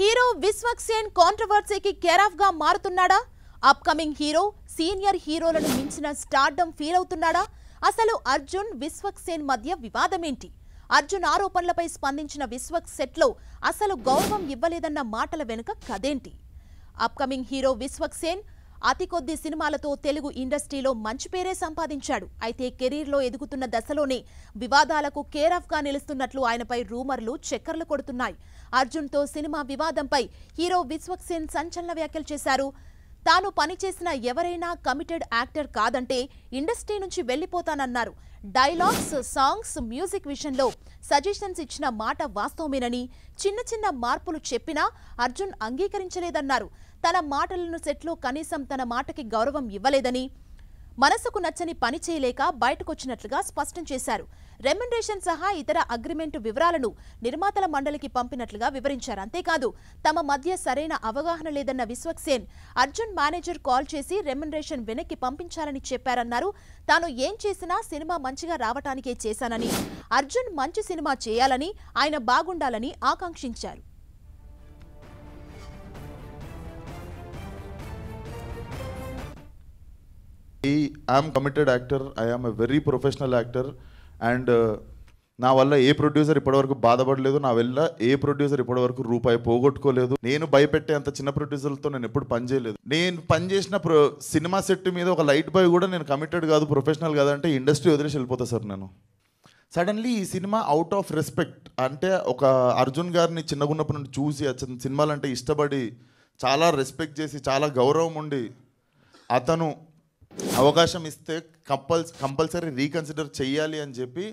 hero Vishwaksen కాంట్రవర్సీకి care of గా మారుతున్నాడా అప్కమింగ్ హీరో సీనియర్ హీరోలను మించిన స్టార్డమ్ ఫీల్ అవుతున్నాడా అసలు అర్జున్ విశ్వక్సేన్ మధ్య వివాదమేంటి అర్జున్ ఆరోపణలపై స్పందించిన విశ్వక్ సెట్లో అసలు గౌరవం ఇవ్వలేదన్న మాటల వెనుక కదేంటి అప్కమింగ్ హీరో విశ్వక్ సేన్ అతి కొద్ది సినిమాలతో తెలుగు ఇండస్ట్రీలో మంచి పేరే సంపాదించాడు అయితే కెరీర్లో ఎదుగుతున్న దశలోనే వివాదాలకు కేరాఫ్గా నిలుస్తున్నట్లు ఆయనపై రూమర్లు చక్కర్లు కొడుతున్నాయి అర్జున్తో సినిమా వివాదంపై హీరో విశ్వక్సేన్ సంచలన వ్యాఖ్యలు చేశారు తాను పనిచేసిన ఎవరైనా కమిటెడ్ యాక్టర్ కాదంటే ఇండస్ట్రీ నుంచి వెళ్ళిపోతానన్నారు డైలాగ్స్ సాంగ్స్ మ్యూజిక్ విషయంలో సజెషన్స్ ఇచ్చిన మాట వాస్తవమేనని చిన్న చిన్న మార్పులు చెప్పినా అర్జున్ అంగీకరించలేదన్నారు తన మాటలను సెట్లో కనీసం తన మాటకి గౌరవం ఇవ్వలేదని మనసుకు నచ్చని పని చేయలేక బయటకొచ్చినట్లుగా స్పష్టం చేశారు రెమ్యునరేషన్ సహా ఇతర అగ్రిమెంటు వివరాలను నిర్మాతల మండలికి పంపినట్లుగా వివరించారు అంతేకాదు తమ మధ్య సరైన అవగాహన లేదన్న విశ్వక్సేన్ అర్జున్ మేనేజర్ కాల్ చేసి రెమ్యునరేషన్ వెనక్కి పంపించాలని చెప్పారన్నారు తాను ఏం చేసినా సినిమా మంచిగా రావటానికే చేశానని అర్జున్ మంచి సినిమా చేయాలని ఆయన బాగుండాలని ఆకాంక్షించారు I'm committed actor I'm a very professional actor and నా వల్ల ఏ ప్రొడ్యూసర్ ఇప్పటివరకు బాధపడలేదు నా వల్ల ఏ ప్రొడ్యూసర్ ఇప్పటివరకు రూపాయి పోగొట్టుకోలేదు నేను భయపెట్టే అంత చిన్న ప్రొడ్యూసర్లతో నేను ఎప్పుడు పనిచేయలేదు నేను పనిచేసిన ప్రో సినిమా సెట్ మీద ఒక లైట్ బాయ్ కూడా నేను కమిటెడ్ కాదు ప్రొఫెషనల్ కాదు అంటే ఇండస్ట్రీ వదిలేసి వెళ్ళిపోతా సార్ నేను సడన్లీ ఈ సినిమా అవుట్ ఆఫ్ రెస్పెక్ట్ అంటే ఒక అర్జున్ గారిని చిన్నగున్నప్పటి నుండి చూసి అతని సినిమాలంటే ఇష్టపడి చాలా రెస్పెక్ట్ చేసి చాలా గౌరవం ఉండి అతను అవకాశం ఇస్తే కంపల్స్ కంపల్సరీ రీకన్సిడర్ చేయాలి అని చెప్పి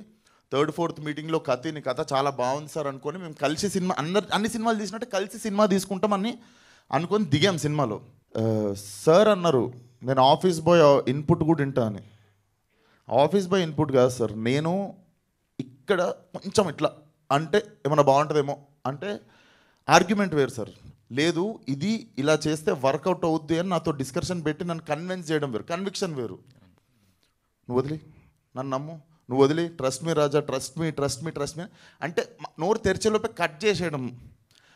థర్డ్ ఫోర్త్ మీటింగ్లో కథ నీ కథ చాలా బాగుంది సార్ అనుకొని మేము కలిసి సినిమా అందరు అన్ని సినిమాలు తీసినట్టు కలిసి సినిమా తీసుకుంటామని అనుకొని దిగాం సినిమాలో సార్ అన్నారు నేను ఆఫీస్ బాయ్ ఇన్పుట్ కూడా వింటా అని ఆఫీస్ బాయ్ ఇన్పుట్ కాదు సార్ నేను ఇక్కడ కొంచెం ఇట్లా అంటే ఏమైనా బాగుంటుందేమో అంటే ఆర్గ్యుమెంట్ వేరు సార్ లేదు ఇది ఇలా చేస్తే వర్కౌట్ అవుద్ది అని నాతో డిస్కషన్ పెట్టి నన్ను కన్విన్స్ చేయడం వేరు కన్విక్షన్ వేరు నువ్వు వదిలి నన్ను నమ్ము నువ్వు వదిలి trust me Raja trust me trust me trust me అంటే నోరు తెరిచేలోపే కట్ చేసేయడం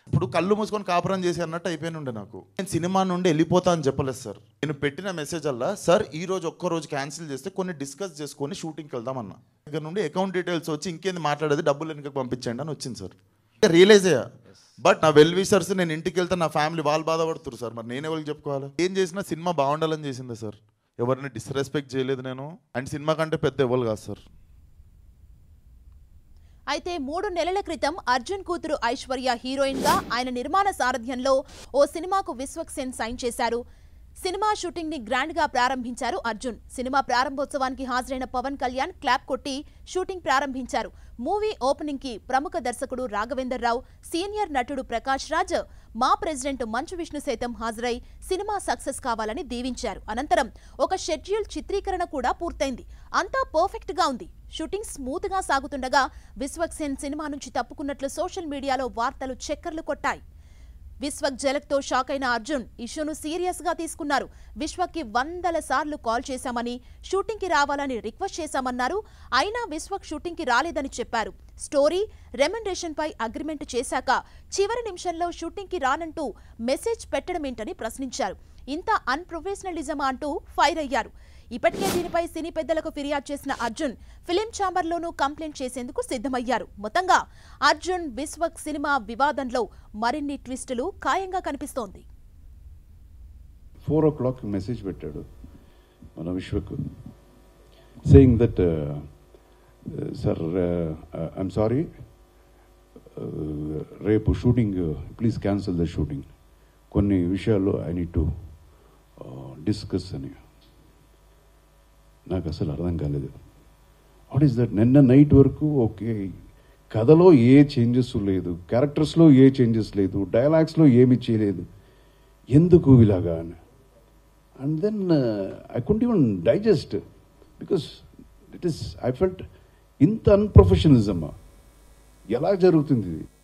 ఇప్పుడు కళ్ళు మూసుకొని కాపురం చేసి అన్నట్టు అయిపోయిన ఉండే నాకు నేను సినిమా నుండి వెళ్ళిపోతా అని చెప్పలేదు సార్ నేను పెట్టిన మెసేజ్ అలా సార్ ఈ రోజు ఒక్క రోజు క్యాన్సిల్ చేస్తే కొన్ని డిస్కస్ చేసుకొని షూటింగ్కి వెళ్దాం అన్న దగ్గర నుండి అకౌంట్ డీటెయిల్స్ వచ్చి ఇంకేంది మాట్లాడేది డబ్బులు వెనుక పంపించండి అని వచ్చింది సార్ రియలైజ్ అయ్యా బట్ నా వెల్ విషర్స్ నేను ఇంటికి వెళ్తే నా ఫ్యామిలీ వాళ్ళు బాధపడుతురు సార్ మరి నేను ఎవరికి చెప్పుకోవాలి ఏం చేసినా సినిమా బాగుండాలని చేసింది సార్ ఎవరిని డిస్రెస్పెక్ట్ చేయలేదు నేను అండ్ సినిమా కంటే పెద్ద ఎవరు కాదు సార్ అయితే మూడు నెలల క్రితం అర్జున్ కూతురు ఐశ్వర్య హీరోయిన్గా ఆయన నిర్మాణ సారథ్యంలో ఓ సినిమాకు విశ్వక్ సేన్ సైన్ చేశారు సినిమా షూటింగ్ ని గ్రాండ్ గా ప్రారంభించారు అర్జున్ సినిమా ప్రారంభోత్సవానికి హాజరైన పవన్ కళ్యాణ్ క్లాప్ కొట్టి షూటింగ్ ప్రారంభించారు మూవీ ఓపెనింగ్ కి ప్రముఖ దర్శకుడు రాఘవేందర్ రావు సీనియర్ నటుడు ప్రకాష్ రాజ్ మా ప్రెసిడెంట్ మంచు విష్ణు సైతం హాజరై సినిమా సక్సెస్ కావాలని దీవించారు అనంతరం ఒక షెడ్యూల్ చిత్రీకరణ కూడా పూర్తయింది అంతా పర్ఫెక్ట్ గా ఉంది షూటింగ్ స్మూత్ గా సాగుతుండగా విశ్వక్సేన్ సినిమా నుంచి తప్పుకున్నట్లు సోషల్ మీడియాలో వార్తలు చక్కర్లు కొట్టాయి విశ్వక్ జలక్ తో షాక్ అయిన అర్జున్ ఇష్యూను సీరియస్ గా తీసుకున్నారు విశ్వకి వందల సార్లు కాల్ చేశామని షూటింగ్ కి రావాలని రిక్వెస్ట్ చేశామన్నారు అయినా విశ్వక్ షూటింగ్ కి రాలేదని చెప్పారు స్టోరీ రెమండేషన్ పై అగ్రిమెంట్ చేశాక చివరి నిమిషంలో షూటింగ్ కి రానంటూ మెసేజ్ పెట్టడమేంటని ప్రశ్నించారు ఇంత అన్ప్రొఫెషనలిజమా అంటూ ఫైర్ అయ్యారు ఇప్పటికే దీనిపై సినీ పెద్దలకు ఫిర్యాదు చేసిన అర్జున్ ఫిలిం ఛాంబర్లోనూ కంప్లైంట్ చేసేందుకు సిద్ధమయ్యారు మొత్తంగా అర్జున్ విశ్వక్ సినిమా వివాదంలో మరిన్ని ట్విస్టులు ఖాయంగా కనిపిస్తోంది ఫోర్ ఓ క్లాక్ మెసేజ్ పెట్టాడు మన విశ్వకు saying that sir I'm sorry రేపు shooting please cancel the shooting కొన్ని విషయాలు ఐ నీడ్ టు డిస్కస్ అని నాకు అసలు అర్థం కాలేదు వాట్ ఈస్ దట్ నిన్న నైట్ వరకు ఓకే కథలో ఏ చేంజెస్ లేదు క్యారెక్టర్స్లో ఏ చేంజెస్ లేదు డైలాగ్స్లో ఏమి చేయలేదు ఎందుకు ఇలాగా అని and then I couldn't even digest because it is I felt ఇంత అన్ప్రొఫెషనలిజమ్మా ఎలా జరుగుతుంది ఇది